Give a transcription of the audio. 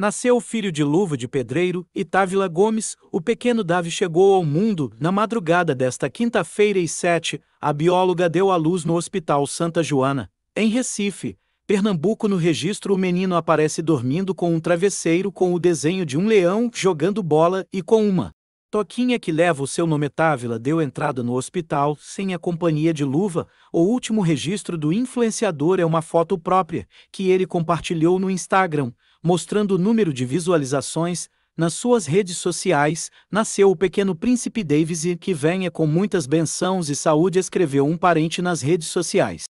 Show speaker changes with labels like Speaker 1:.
Speaker 1: Nasceu o filho de Luva de Pedreiro, e Távila Gomes, o pequeno Davi chegou ao mundo na madrugada desta quinta-feira e sete, a bióloga deu à luz no Hospital Santa Joana, em Recife. Pernambuco no registro o menino aparece dormindo com um travesseiro com o desenho de um leão jogando bola e com uma toquinha que leva o seu nome Távila deu entrada no hospital sem a companhia de luva. O último registro do influenciador é uma foto própria que ele compartilhou no Instagram mostrando o número de visualizações nas suas redes sociais, nasceu o pequeno príncipe Davis e que venha com muitas bençãos e saúde, escreveu um parente nas redes sociais.